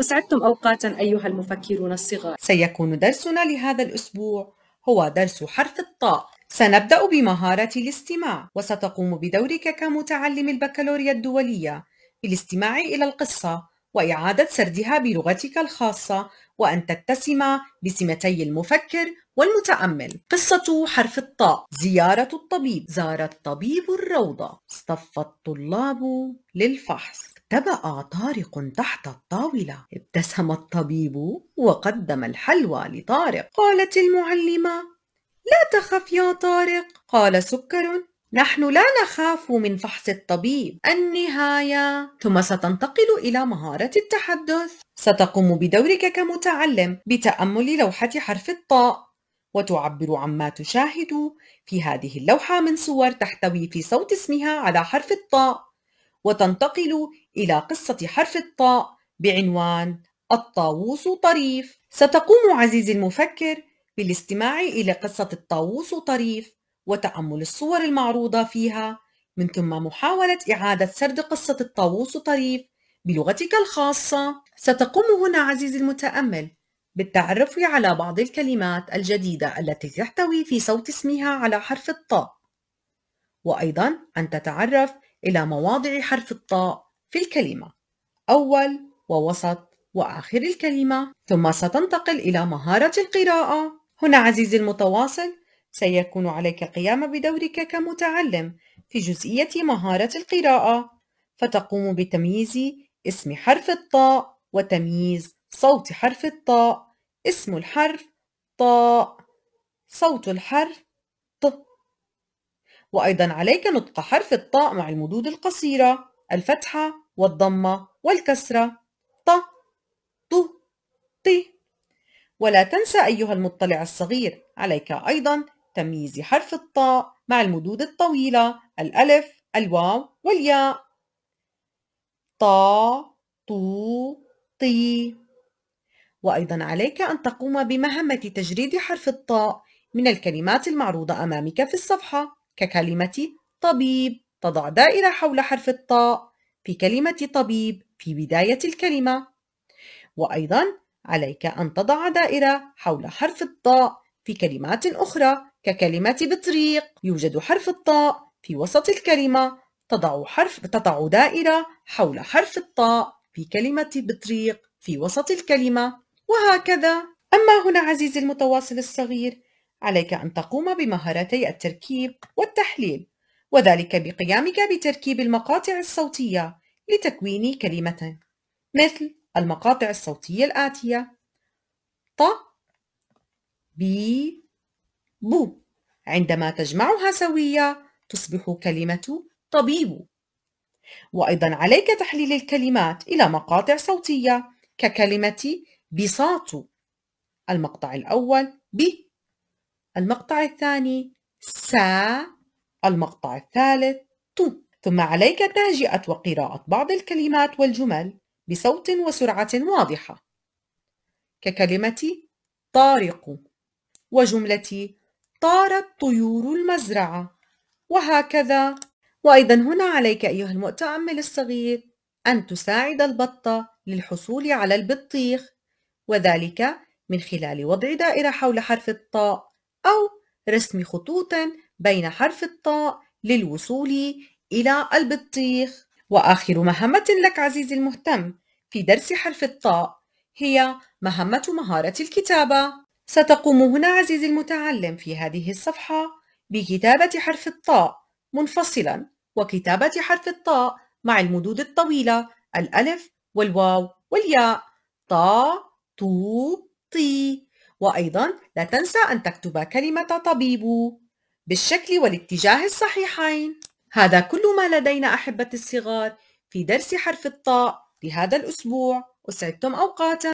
وسعدتم أوقاتا أيها المفكرون الصغار سيكون درسنا لهذا الأسبوع هو درس حرف الطاء سنبدأ بمهارة الاستماع وستقوم بدورك كمتعلم البكالوريا الدولية بالاستماع إلى القصة وإعادة سردها بلغتك الخاصة وأن تتسم بسمتي المفكر والمتأمل قصة حرف الطاء زيارة الطبيب زار الطبيب الروضة اصطف الطلاب للفحص تبأ طارق تحت الطاولة ابتسم الطبيب وقدم الحلوى لطارق قالت المعلمة لا تخف يا طارق قال سكر نحن لا نخاف من فحص الطبيب النهاية ثم ستنتقل إلى مهارة التحدث ستقوم بدورك كمتعلم بتأمل لوحة حرف الطاء وتعبر عما تشاهد في هذه اللوحة من صور تحتوي في صوت اسمها على حرف الطاء وتنتقل إلى قصة حرف الطاء بعنوان الطاووس طريف ستقوم عزيزي المفكر بالاستماع إلى قصة الطاووس طريف وتأمل الصور المعروضة فيها من ثم محاولة إعادة سرد قصة الطاووس طريف بلغتك الخاصة ستقوم هنا عزيزي المتأمل بالتعرف على بعض الكلمات الجديدة التي تحتوي في صوت اسمها على حرف الطاء وأيضا أن تتعرف إلى مواضع حرف الطاء في الكلمة أول ووسط وآخر الكلمة ثم ستنتقل إلى مهارة القراءة هنا عزيزي المتواصل سيكون عليك القيام بدورك كمتعلم في جزئية مهارة القراءة فتقوم بتمييز اسم حرف الطاء وتمييز صوت حرف الطاء اسم الحرف طاء صوت الحرف ط وأيضا عليك نطق حرف الطاء مع المدود القصيرة الفتحة والضمة والكسرة ط ط ط ولا تنسى أيها المطلع الصغير عليك أيضا تمييز حرف الطاء مع المدود الطويلة الألف الواو والياء طا طو طي وأيضا عليك أن تقوم بمهمة تجريد حرف الطاء من الكلمات المعروضة أمامك في الصفحة ككلمة طبيب تضع دائرة حول حرف الطاء في كلمة طبيب في بداية الكلمة وأيضا عليك أن تضع دائرة حول حرف الطاء في كلمات أخرى ككلمة بطريق يوجد حرف الطاء في وسط الكلمة تضع حرف تضع دائرة حول حرف الطاء في كلمة بطريق في وسط الكلمة وهكذا أما هنا عزيزي المتواصل الصغير عليك أن تقوم بمهارتي التركيب والتحليل وذلك بقيامك بتركيب المقاطع الصوتية لتكوين كلمة مثل المقاطع الصوتية الآتية ط بي بو عندما تجمعها سوية تصبح كلمة طبيب وأيضا عليك تحليل الكلمات إلى مقاطع صوتية ككلمة بساط المقطع الأول ب المقطع الثاني سا المقطع الثالث تو ثم عليك تهجئة وقراءة بعض الكلمات والجمل بصوت وسرعة واضحة ككلمة طارق وجملة طارت طيور المزرعة وهكذا وأيضا هنا عليك أيها المتأمل الصغير أن تساعد البطة للحصول على البطيخ وذلك من خلال وضع دائرة حول حرف الطاء أو رسم خطوط بين حرف الطاء للوصول إلى البطيخ وآخر مهمة لك عزيزي المهتم في درس حرف الطاء هي مهمة مهارة الكتابة ستقوم هنا عزيزي المتعلم في هذه الصفحة بكتابة حرف الطاء منفصلا وكتابة حرف الطاء مع المدود الطويلة الألف والواو والياء طا تو طي وأيضا لا تنسى أن تكتب كلمة طبيب بالشكل والاتجاه الصحيحين هذا كل ما لدينا أحبة الصغار في درس حرف الطاء لهذا الأسبوع أسعدتم أوقاتاً